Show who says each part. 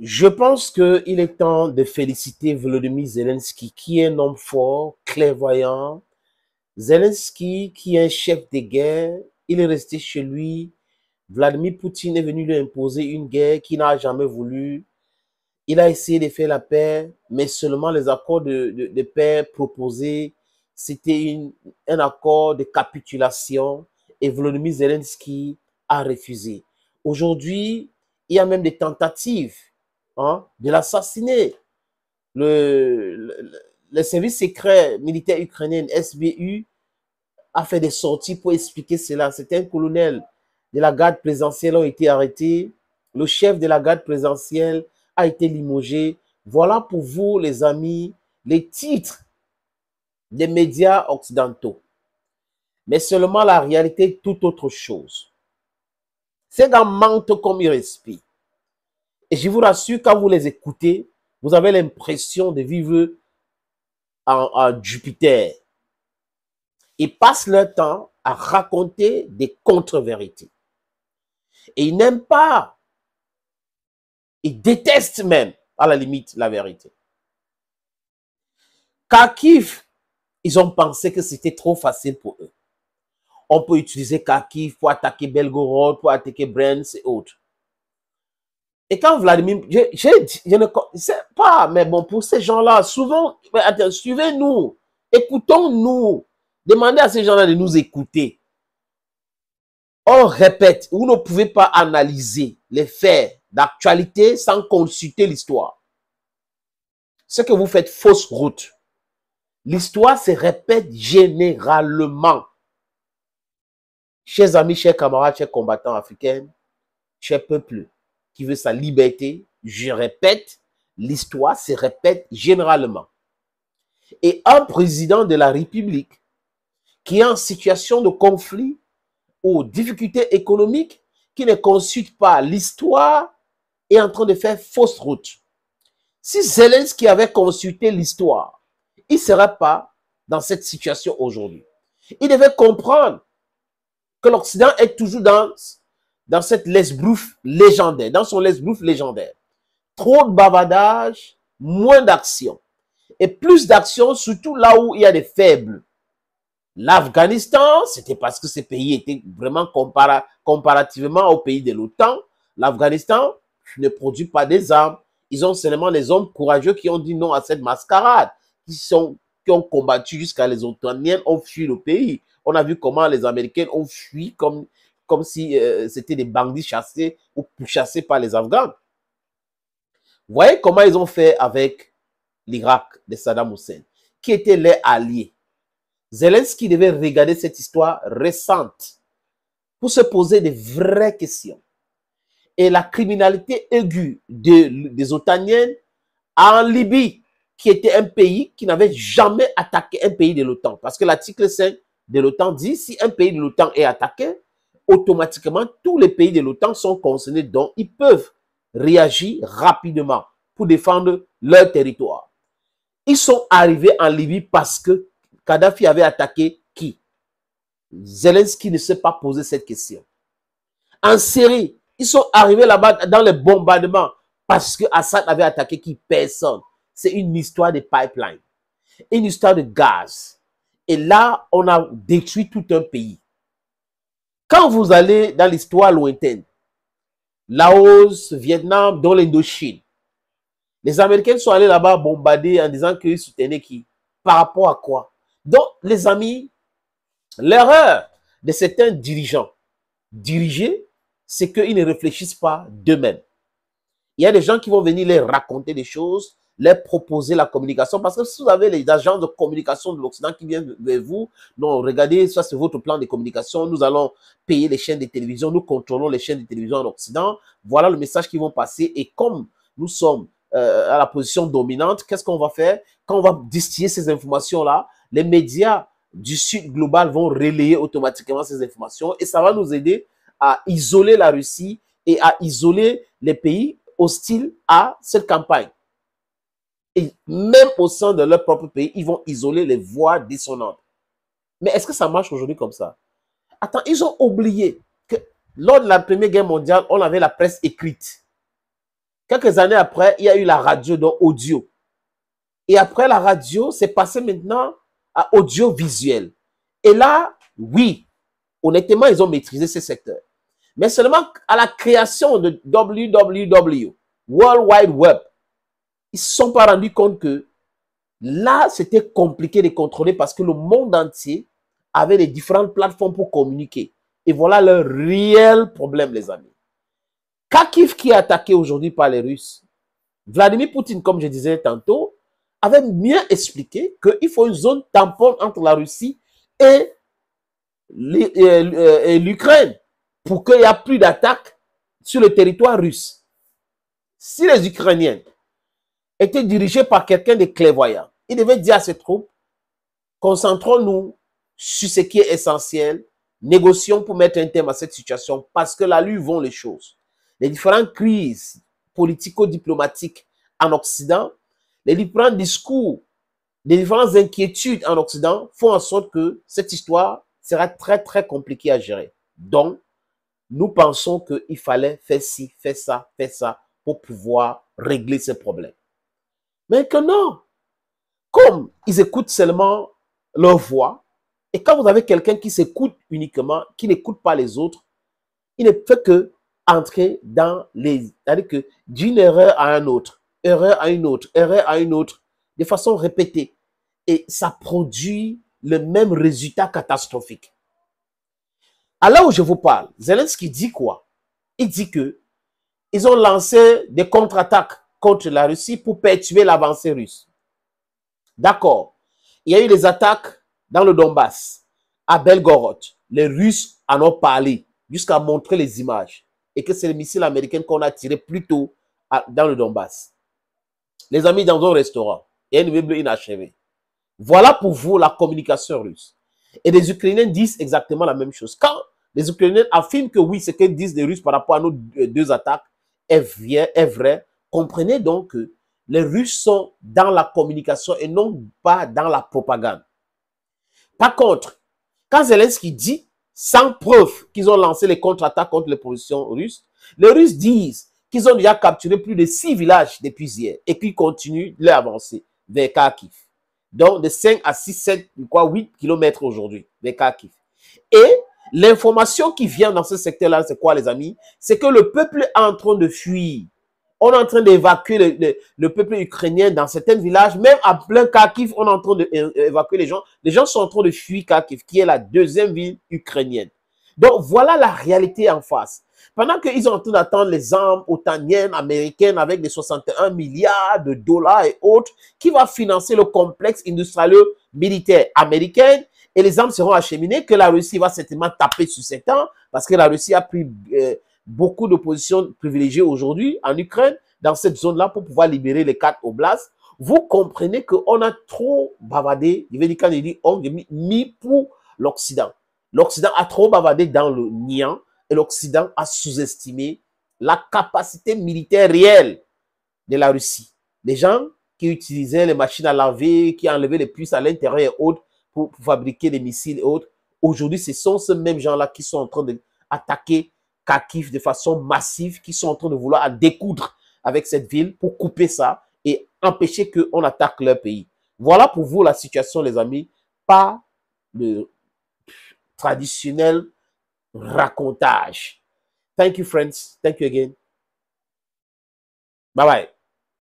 Speaker 1: Je pense qu'il est temps de féliciter Volodymyr Zelensky, qui est un homme fort, clairvoyant. Zelensky, qui est un chef de guerre, il est resté chez lui. Vladimir Poutine est venu lui imposer une guerre qu'il n'a jamais voulu. Il a essayé de faire la paix, mais seulement les accords de, de paix proposés, c'était un accord de capitulation et Volodymyr Zelensky a refusé. Aujourd'hui, il y a même des tentatives Hein, de l'assassiner. Le, service secret militaire ukrainien, SBU, a fait des sorties pour expliquer cela. un colonel de la garde présidentielle ont été arrêtés. Le chef de la garde présidentielle a été limogé. Voilà pour vous, les amis, les titres des médias occidentaux. Mais seulement la réalité est tout autre chose. C'est un manque comme respire. Et je vous rassure, quand vous les écoutez, vous avez l'impression de vivre en, Jupiter. Ils passent leur temps à raconter des contre-vérités. Et ils n'aiment pas, ils détestent même, à la limite, la vérité. Kakif, ils ont pensé que c'était trop facile pour eux. On peut utiliser Kakif pour attaquer Belgorod, pour attaquer Brands et autres. Et quand Vladimir, je, ne sais pas, mais bon, pour ces gens-là, souvent, suivez-nous, écoutons-nous, demandez à ces gens-là de nous écouter. On répète, vous ne pouvez pas analyser les faits d'actualité sans consulter l'histoire. Ce que vous faites, fausse route. L'histoire se répète généralement. Chers amis, chers camarades, chers combattants africains, chers peuples, qui veut sa liberté, je répète, l'histoire se répète généralement. Et un président de la République qui est en situation de conflit ou difficulté économique, qui ne consulte pas l'histoire, est en train de faire fausse route. Si Zelensky avait consulté l'histoire, il ne serait pas dans cette situation aujourd'hui. Il devait comprendre que l'Occident est toujours dans dans cette l'esbrouf légendaire, dans son l'esbrouf légendaire. Trop de bavardage, moins d'action. Et plus d'action, surtout là où il y a des faibles. L'Afghanistan, c'était parce que ce pays était vraiment comparativement au pays de l'OTAN. L'Afghanistan ne produit pas des armes. Ils ont seulement les hommes courageux qui ont dit non à cette mascarade, qui, sont, qui ont combattu jusqu'à les Otaniens ont fui le pays. On a vu comment les Américains ont fui comme comme si euh, c'était des bandits chassés ou chassés par les Afghans. voyez comment ils ont fait avec l'Irak de Saddam Hussein, qui était leur allié. Zelensky devait regarder cette histoire récente pour se poser des vraies questions. Et la criminalité aiguë des Otaniennes en Libye, qui était un pays qui n'avait jamais attaqué un pays de l'OTAN. Parce que l'article 5 de l'OTAN dit, si un pays de l'OTAN est attaqué, automatiquement, tous les pays de l'OTAN sont concernés, donc ils peuvent réagir rapidement pour défendre leur territoire. Ils sont arrivés en Libye parce que Kadhafi avait attaqué qui Zelensky ne s'est pas posé cette question. En Syrie, ils sont arrivés là-bas dans les bombardements parce que Assad avait attaqué qui Personne. C'est une histoire de pipeline, une histoire de gaz. Et là, on a détruit tout un pays. Quand vous allez dans l'histoire lointaine, Laos, Vietnam, dans l'Indochine, les Américains sont allés là-bas bombarder en disant qu'ils soutenaient qui Par rapport à quoi Donc, les amis, l'erreur de certains dirigeants dirigés, c'est qu'ils ne réfléchissent pas d'eux-mêmes. Il y a des gens qui vont venir les raconter des choses leur proposer la communication. Parce que si vous avez les agents de communication de l'Occident qui viennent vers vous, non, regardez, ça c'est votre plan de communication, nous allons payer les chaînes de télévision, nous contrôlons les chaînes de télévision en Occident. Voilà le message qui vont passer. Et comme nous sommes euh, à la position dominante, qu'est-ce qu'on va faire Quand on va distiller ces informations-là, les médias du sud global vont relayer automatiquement ces informations et ça va nous aider à isoler la Russie et à isoler les pays hostiles à cette campagne même au sein de leur propre pays, ils vont isoler les voix dissonantes. Mais est-ce que ça marche aujourd'hui comme ça Attends, ils ont oublié que lors de la Première Guerre mondiale, on avait la presse écrite. Quelques années après, il y a eu la radio, donc audio. Et après la radio, c'est passé maintenant à audiovisuel. Et là, oui, honnêtement, ils ont maîtrisé ces secteurs. Mais seulement à la création de WWW, World Wide Web, ils ne se sont pas rendus compte que là, c'était compliqué de contrôler parce que le monde entier avait les différentes plateformes pour communiquer. Et voilà le réel problème, les amis. Khakiv qui est attaqué aujourd'hui par les Russes, Vladimir Poutine, comme je disais tantôt, avait bien expliqué qu'il faut une zone tampon entre la Russie et l'Ukraine pour qu'il n'y ait plus d'attaques sur le territoire russe. Si les Ukrainiens était dirigé par quelqu'un de clairvoyant. Il devait dire à ses troupes, concentrons-nous sur ce qui est essentiel, négocions pour mettre un terme à cette situation, parce que là, lui, vont les choses. Les différentes crises politico-diplomatiques en Occident, les différents discours, les différentes inquiétudes en Occident font en sorte que cette histoire sera très, très compliquée à gérer. Donc, nous pensons qu'il fallait faire ci, faire ça, faire ça pour pouvoir régler ce problème. Mais que non. Comme ils écoutent seulement leur voix, et quand vous avez quelqu'un qui s'écoute uniquement, qui n'écoute pas les autres, il ne fait que entrer dans les... C'est-à-dire que d'une erreur à une autre, erreur à une autre, erreur à une autre, de façon répétée. Et ça produit le même résultat catastrophique. À où je vous parle, Zelensky dit quoi Il dit que ils ont lancé des contre-attaques contre la Russie pour perturber l'avancée russe. D'accord. Il y a eu des attaques dans le Donbass, à Belgorod. Les Russes en ont parlé jusqu'à montrer les images et que c'est les missiles américains qu'on a tiré plus tôt dans le Donbass. Les amis, dans un restaurant, il y a une meuble inachevée. Voilà pour vous la communication russe. Et les Ukrainiens disent exactement la même chose. Quand les Ukrainiens affirment que oui, ce que disent les Russes par rapport à nos deux attaques est vrai, est vrai Comprenez donc que les Russes sont dans la communication et non pas dans la propagande. Par contre, quand Zelensky dit, sans preuve qu'ils ont lancé les contre-attaques contre les positions russes, les Russes disent qu'ils ont déjà capturé plus de six villages depuis hier et qu'ils continuent leur avancée vers Kharkiv. Donc, de 5 à 6, 7, quoi, 8 kilomètres aujourd'hui vers Kharkiv. Et l'information qui vient dans ce secteur-là, c'est quoi, les amis? C'est que le peuple est en train de fuir on est en train d'évacuer le, peuple ukrainien dans certains villages, même à plein Kharkiv, on est en train d'évacuer euh, les gens. Les gens sont en train de fuir Kharkiv, qui est la deuxième ville ukrainienne. Donc voilà la réalité en face. Pendant qu'ils sont en train d'attendre les armes otaniennes, américaines, avec des 61 milliards de dollars et autres, qui va financer le complexe industriel-militaire américain, et les armes seront acheminées, que la Russie va certainement taper sur cet temps, parce que la Russie a pris euh, beaucoup de privilégiées aujourd'hui en Ukraine, dans cette zone-là, pour pouvoir libérer les quatre oblasts, vous comprenez qu'on a trop bavardé, il veut dire quand il dit mis, pour l'Occident. L'Occident a trop bavardé dans le Nian et l'Occident a sous-estimé la capacité militaire réelle de la Russie. Les gens qui utilisaient les machines à laver, qui enlevaient les puces à l'intérieur et autres pour, pour fabriquer des missiles et autres, aujourd'hui, ce sont ces mêmes gens-là qui sont en train d'attaquer de façon massive, qui sont en train de vouloir à découdre avec cette ville pour couper ça et empêcher qu'on attaque leur pays. Voilà pour vous la situation, les amis. Pas le traditionnel racontage. Thank you, friends. Thank you again. Bye bye.